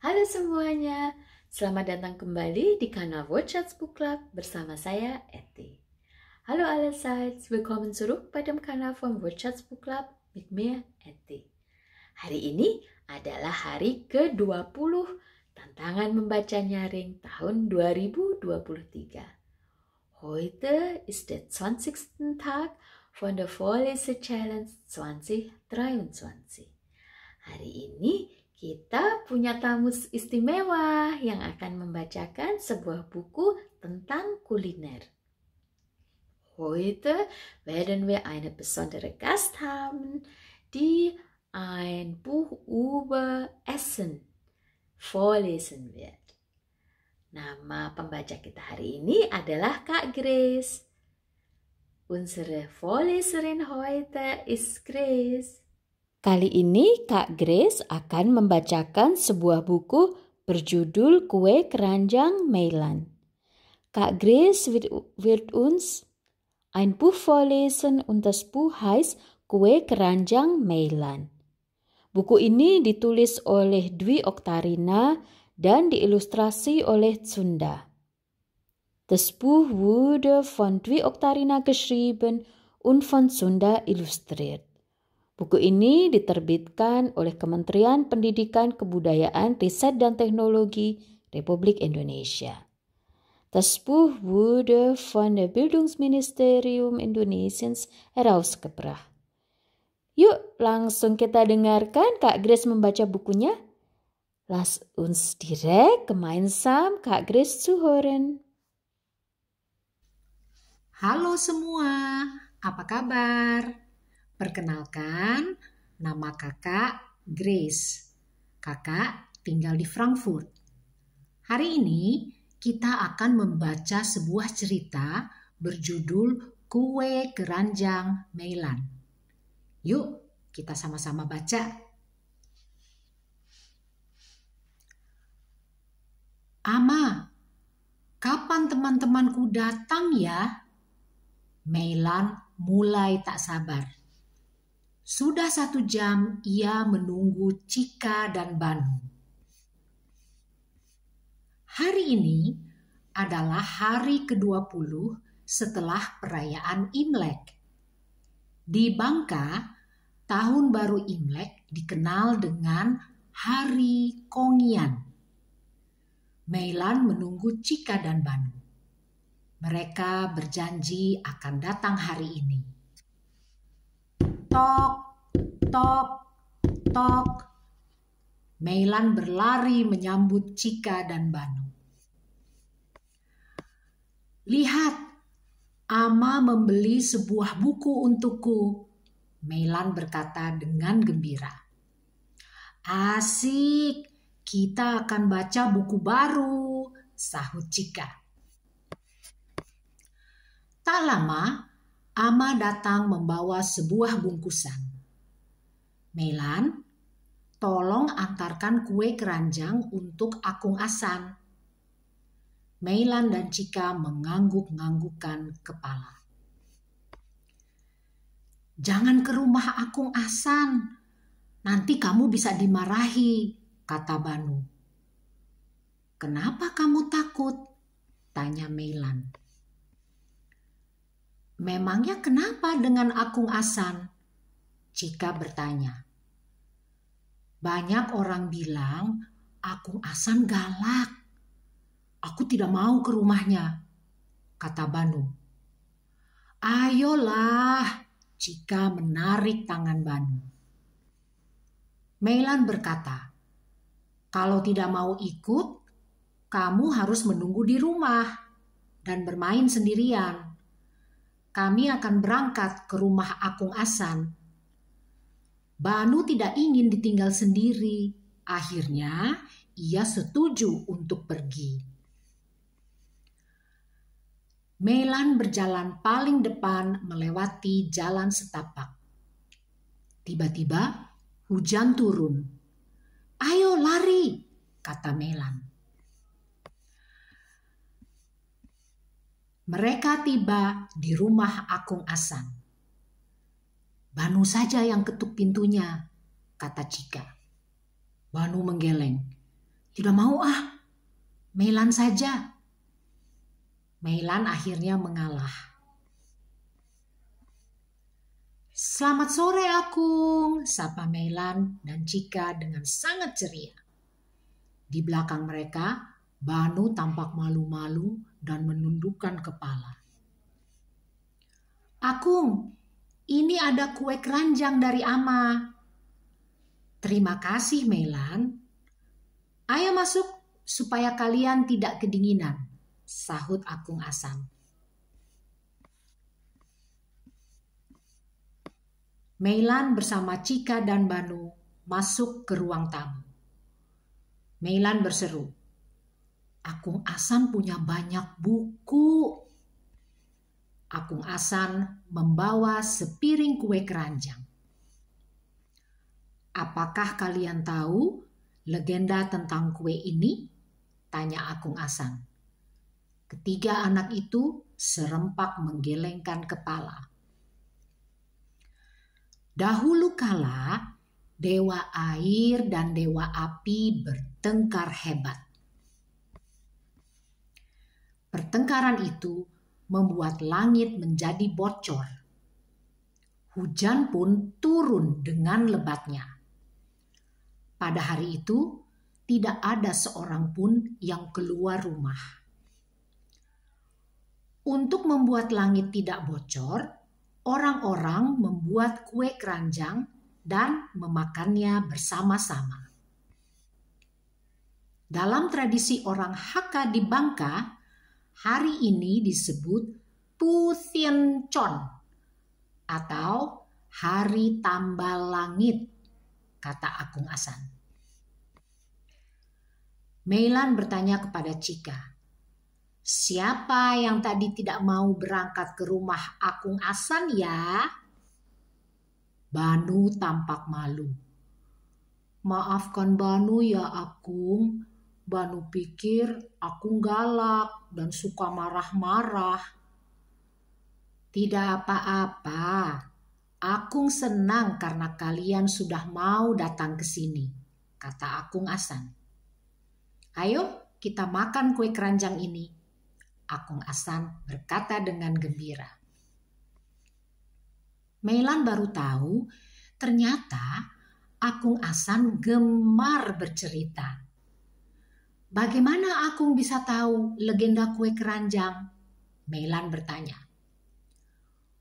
Halo semuanya, selamat datang kembali di kanal Wordshots Book Club bersama saya, Eti. Halo sides, willkommen zurück bei dem Kanal von Wordshots Book Club mit mir, Eti. Hari ini adalah hari ke-20 Tantangan Membaca Nyaring tahun 2023. Heute ist der 20. Tag von der Vorlese Challenge 2023. Hari ini kita punya tamu istimewa yang akan membacakan sebuah buku tentang kuliner. Heute oh, werden wir eine besondere Gast haben, die ein Buch über Essen vorlesen wird. Nama pembaca kita hari ini adalah Kak Grace. Unsere Vorleserin heute ist Grace. Kali ini Kak Grace akan membacakan sebuah buku berjudul Kue Keranjang Mailan. Kak Grace wird uns ein Buch vorlesen und das Buch heißt Kue Keranjang Mailan. Buku ini ditulis oleh Dwi Oktarina dan diilustrasi oleh Sunda. Das Buch wurde von Dwi Oktarina geschrieben und von Sunda illustriert. Buku ini diterbitkan oleh Kementerian Pendidikan, Kebudayaan, Riset dan Teknologi Republik Indonesia. Das Buch wurde von der Bildungsministerium Indonesiens herausgebracht. Yuk, langsung kita dengarkan Kak Grace membaca bukunya. Lass uns direkt gemeinsam Kak Grace zuhören. Halo semua, apa kabar? Perkenalkan, nama kakak Grace. Kakak tinggal di Frankfurt. Hari ini kita akan membaca sebuah cerita berjudul Kue Keranjang Meilan. Yuk, kita sama-sama baca. Ama, kapan teman-temanku datang ya? Meilan mulai tak sabar. Sudah satu jam ia menunggu Cika dan Banu. Hari ini adalah hari ke-20 setelah perayaan Imlek. Di Bangka, tahun baru Imlek dikenal dengan Hari Kongian. Meilan menunggu Cika dan Banu. Mereka berjanji akan datang hari ini. Tok, tok, tok. Meilan berlari menyambut Cika dan Banu. Lihat, Ama membeli sebuah buku untukku. Meilan berkata dengan gembira. Asik, kita akan baca buku baru, sahut Cika. Tak lama, Ama datang membawa sebuah bungkusan. Melan, tolong antarkan kue keranjang untuk Akung Asan. Meilan dan Cika mengangguk-nganggukkan kepala. Jangan ke rumah Akung Asan, nanti kamu bisa dimarahi, kata Banu. Kenapa kamu takut? tanya Meilan. Memangnya kenapa dengan Akung Asan? Cika bertanya. Banyak orang bilang Akung Asan galak. Aku tidak mau ke rumahnya, kata Banu. Ayolah, Cika menarik tangan Banu. Meilan berkata, kalau tidak mau ikut, kamu harus menunggu di rumah dan bermain sendirian kami akan berangkat ke rumah Akung Asan. Banu tidak ingin ditinggal sendiri. Akhirnya, ia setuju untuk pergi. Melan berjalan paling depan melewati jalan setapak. Tiba-tiba, hujan turun. "Ayo lari!" kata Melan. mereka tiba di rumah Akung Asan. Banu saja yang ketuk pintunya, kata Cika. Banu menggeleng. Tidak mau ah, Meilan saja. Meilan akhirnya mengalah. Selamat sore Akung, sapa Meilan dan Cika dengan sangat ceria. Di belakang mereka, Banu tampak malu-malu dan menundukkan kepala. Akung, ini ada kue keranjang dari Ama. Terima kasih, Melan. Ayo masuk supaya kalian tidak kedinginan, sahut Akung Asam. Meilan bersama Cika dan Banu masuk ke ruang tamu. Meilan berseru, Akung Asan punya banyak buku. Akung Asan membawa sepiring kue keranjang. Apakah kalian tahu legenda tentang kue ini? Tanya Akung Asan. Ketiga anak itu serempak menggelengkan kepala. Dahulu kala, dewa air dan dewa api bertengkar hebat. Pertengkaran itu membuat langit menjadi bocor. Hujan pun turun dengan lebatnya. Pada hari itu, tidak ada seorang pun yang keluar rumah. Untuk membuat langit tidak bocor, orang-orang membuat kue keranjang dan memakannya bersama-sama. Dalam tradisi orang Hakka di Bangka, Hari ini disebut Puthiencon atau Hari Tambal Langit, kata Agung Asan. Meilan bertanya kepada Cika, Siapa yang tadi tidak mau berangkat ke rumah Akung Asan ya? Banu tampak malu. Maafkan Banu ya Akung, Banu pikir aku galak dan suka marah-marah. Tidak apa-apa. Akung senang karena kalian sudah mau datang ke sini, kata Akung Asan. Ayo kita makan kue keranjang ini. Akung Asan berkata dengan gembira. Meilan baru tahu ternyata Akung Asan gemar bercerita. Bagaimana aku bisa tahu legenda kue keranjang? Melan bertanya.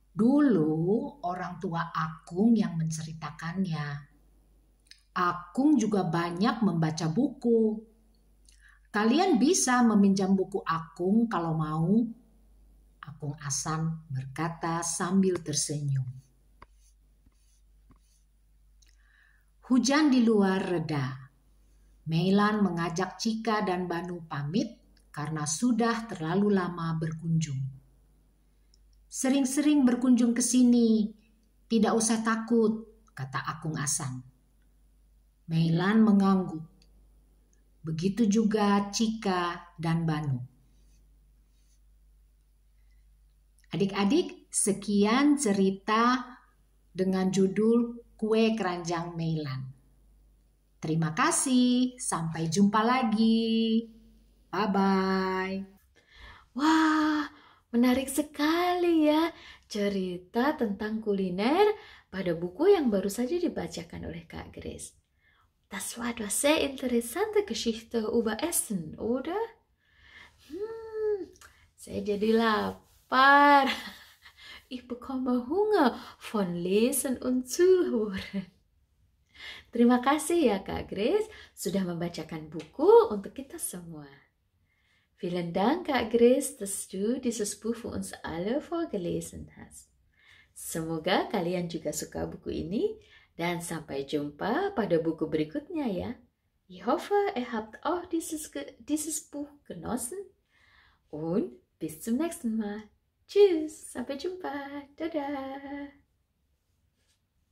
Dulu orang tua Akung yang menceritakannya. Akung juga banyak membaca buku. Kalian bisa meminjam buku Akung kalau mau. Akung Asan berkata sambil tersenyum. Hujan di luar reda Meilan mengajak Cika dan Banu pamit karena sudah terlalu lama berkunjung. Sering-sering berkunjung ke sini, tidak usah takut, kata Akung Asan. Meilan mengangguk. Begitu juga Cika dan Banu. Adik-adik, sekian cerita dengan judul Kue Keranjang Meilan. Terima kasih, sampai jumpa lagi. Bye bye. Wah, menarik sekali ya cerita tentang kuliner pada buku yang baru saja dibacakan oleh Kak Grace. Das war doch sehr interessante Geschichte über Essen, oder? Hmm, saya jadi lapar. Ich bekomme Hunger von Lesen und Zuhören. Terima kasih ya Kak Grace sudah membacakan buku untuk kita semua. Vielen Dank, Kak Grace, dass du dieses Buch für uns alle vorgelesen hast. Semoga kalian juga suka buku ini dan sampai jumpa pada buku berikutnya ya. Ich hoffe, ihr habt auch oh dieses, dieses Buch genossen und bis zum nächsten Mal. Tschüss, sampai jumpa. Dadah.